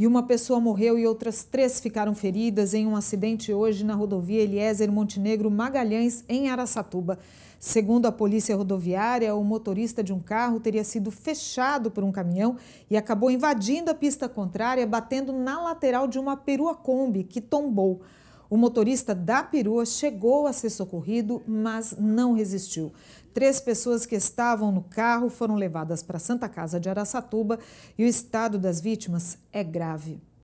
e uma pessoa morreu e outras três ficaram feridas em um acidente hoje na rodovia Eliezer Montenegro Magalhães, em Araçatuba. Segundo a polícia rodoviária, o motorista de um carro teria sido fechado por um caminhão e acabou invadindo a pista contrária, batendo na lateral de uma perua Kombi, que tombou. O motorista da perua chegou a ser socorrido, mas não resistiu. Três pessoas que estavam no carro foram levadas para a Santa Casa de Araçatuba e o estado das vítimas é grave.